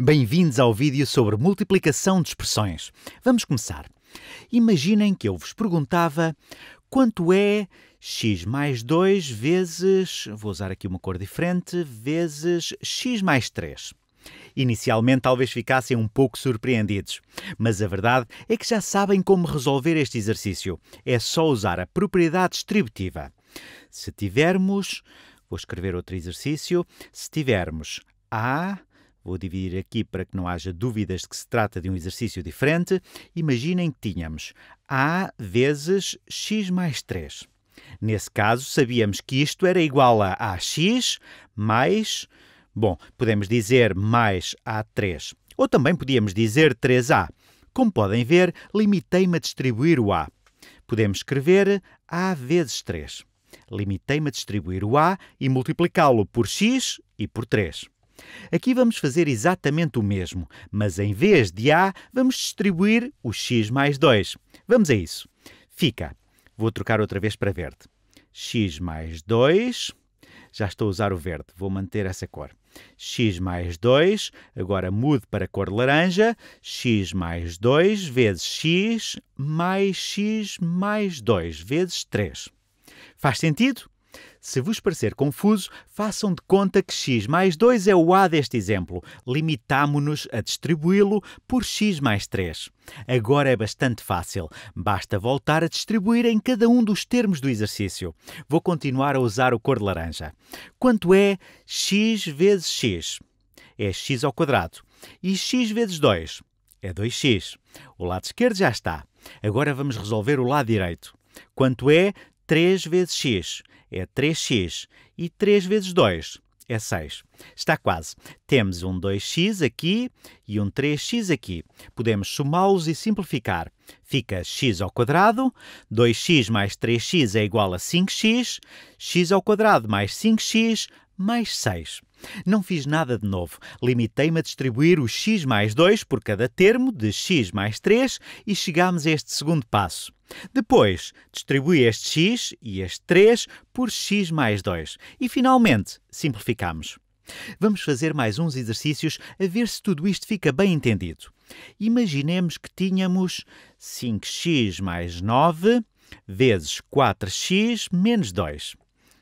Bem-vindos ao vídeo sobre multiplicação de expressões. Vamos começar. Imaginem que eu vos perguntava quanto é x mais 2 vezes, vou usar aqui uma cor diferente, vezes x mais 3. Inicialmente talvez ficassem um pouco surpreendidos, mas a verdade é que já sabem como resolver este exercício. É só usar a propriedade distributiva. Se tivermos, vou escrever outro exercício, se tivermos a Vou dividir aqui para que não haja dúvidas de que se trata de um exercício diferente. Imaginem que tínhamos A vezes x mais 3. Nesse caso, sabíamos que isto era igual a AX mais, bom, podemos dizer mais A3. Ou também podíamos dizer 3A. Como podem ver, limitei-me a distribuir o A. Podemos escrever A vezes 3. Limitei-me a distribuir o A e multiplicá-lo por x e por 3. Aqui vamos fazer exatamente o mesmo, mas em vez de A, vamos distribuir o x mais 2. Vamos a isso. Fica, vou trocar outra vez para verde. x mais 2, já estou a usar o verde, vou manter essa cor. x mais 2, agora mude para a cor laranja, x mais 2 vezes x mais x mais 2 vezes 3. Faz sentido? Se vos parecer confuso, façam de conta que x mais 2 é o a deste exemplo. Limitámo-nos a distribuí-lo por x mais 3. Agora é bastante fácil. Basta voltar a distribuir em cada um dos termos do exercício. Vou continuar a usar o cor de laranja. Quanto é x vezes x? É x ao quadrado. E x vezes 2? É 2x. O lado esquerdo já está. Agora vamos resolver o lado direito. Quanto é 3 vezes x? é 3x e 3 vezes 2 é 6. Está quase. Temos um 2x aqui e um 3x aqui. Podemos somá-los e simplificar. Fica x ao quadrado, 2x mais 3x é igual a 5x, x ao quadrado mais 5x mais 6. Não fiz nada de novo. Limitei-me a distribuir o x mais 2 por cada termo de x mais 3 e chegámos a este segundo passo. Depois, distribuí este x e este 3 por x mais 2. E, finalmente, simplificámos. Vamos fazer mais uns exercícios a ver se tudo isto fica bem entendido. Imaginemos que tínhamos 5x mais 9 vezes 4x menos 2.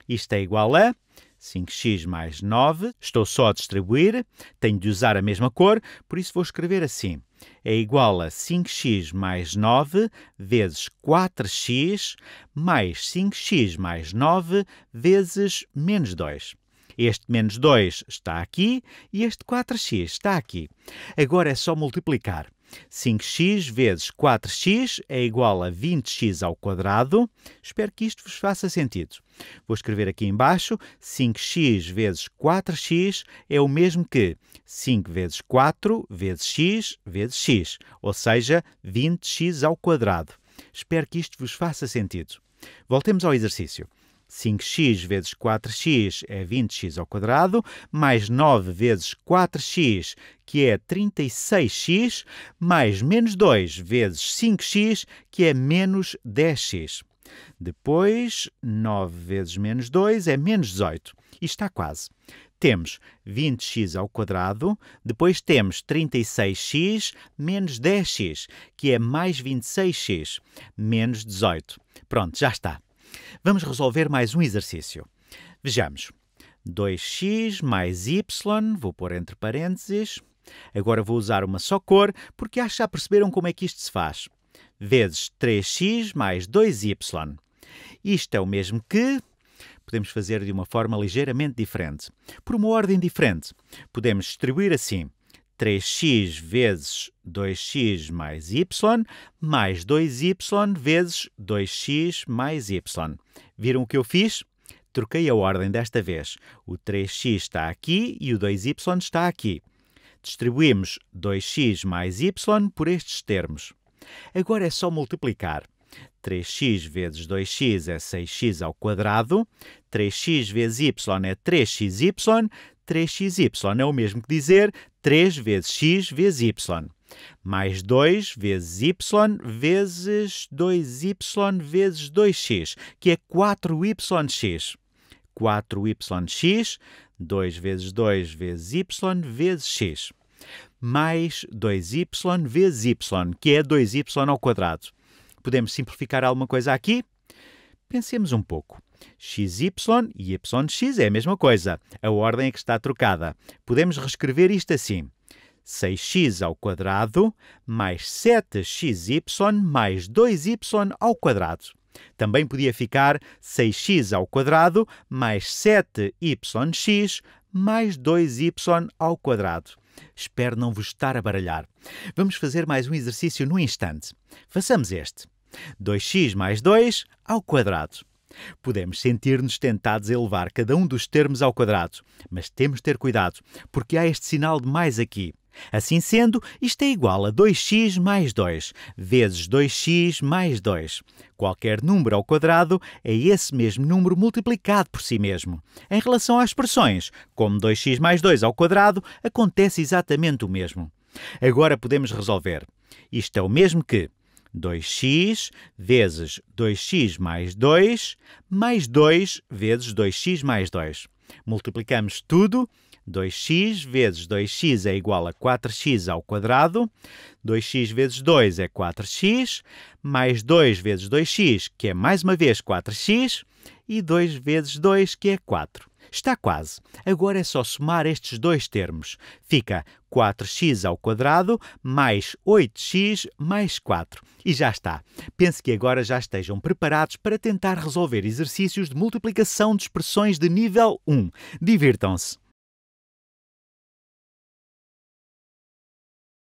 Isto é igual a 5x mais 9, estou só a distribuir, tenho de usar a mesma cor, por isso vou escrever assim. É igual a 5x mais 9 vezes 4x mais 5x mais 9 vezes menos 2. Este menos 2 está aqui e este 4x está aqui. Agora é só multiplicar. 5x vezes 4x é igual a 20x ao quadrado. Espero que isto vos faça sentido. Vou escrever aqui embaixo, 5x vezes 4x é o mesmo que 5 vezes 4 vezes x vezes x, ou seja, 20x ao quadrado. Espero que isto vos faça sentido. Voltemos ao exercício. 5x vezes 4x é 20x ao quadrado, mais 9 vezes 4x, que é 36x, mais menos 2 vezes 5x, que é menos 10x. Depois, 9 vezes menos 2 é menos 18. E está quase. Temos 20x ao quadrado, depois temos 36x menos 10x, que é mais 26x, menos 18. Pronto, já está. Vamos resolver mais um exercício. Vejamos. 2x mais y, vou pôr entre parênteses. Agora vou usar uma só cor, porque acho que já perceberam como é que isto se faz. Vezes 3x mais 2y. Isto é o mesmo que podemos fazer de uma forma ligeiramente diferente. Por uma ordem diferente, podemos distribuir assim. 3x vezes 2x mais y, mais 2y vezes 2x mais y. Viram o que eu fiz? Troquei a ordem desta vez. O 3x está aqui e o 2y está aqui. Distribuímos 2x mais y por estes termos. Agora é só multiplicar. 3x vezes 2x é 6x ao quadrado, 3x vezes y é 3xy, 3xy é o mesmo que dizer 3 vezes x vezes y. Mais 2 vezes y vezes 2y vezes 2x, que é 4yx. 4yx, 2 vezes 2 vezes y vezes x. Mais 2y vezes y, que é 2y ao quadrado podemos simplificar alguma coisa aqui? Pensemos um pouco. XY e YX é a mesma coisa. A ordem é que está trocada. Podemos reescrever isto assim. 6x ao quadrado mais 7xy mais 2y ao quadrado. Também podia ficar 6x ao quadrado mais 7yx mais 2y ao quadrado. Espero não vos estar a baralhar. Vamos fazer mais um exercício no instante. Façamos este. 2x mais 2 ao quadrado. Podemos sentir-nos tentados a elevar cada um dos termos ao quadrado, mas temos de ter cuidado, porque há este sinal de mais aqui. Assim sendo, isto é igual a 2x mais 2, vezes 2x mais 2. Qualquer número ao quadrado é esse mesmo número multiplicado por si mesmo. Em relação às expressões, como 2x mais 2 ao quadrado, acontece exatamente o mesmo. Agora podemos resolver. Isto é o mesmo que 2x vezes 2x mais 2, mais 2 vezes 2x mais 2. Multiplicamos tudo. 2x vezes 2x é igual a 4x ao quadrado. 2x vezes 2 é 4x, mais 2 vezes 2x, que é mais uma vez 4x, e 2 vezes 2, que é 4. Está quase. Agora é só somar estes dois termos. Fica 4x ao quadrado mais 8x mais 4. E já está. Penso que agora já estejam preparados para tentar resolver exercícios de multiplicação de expressões de nível 1. Divirtam-se!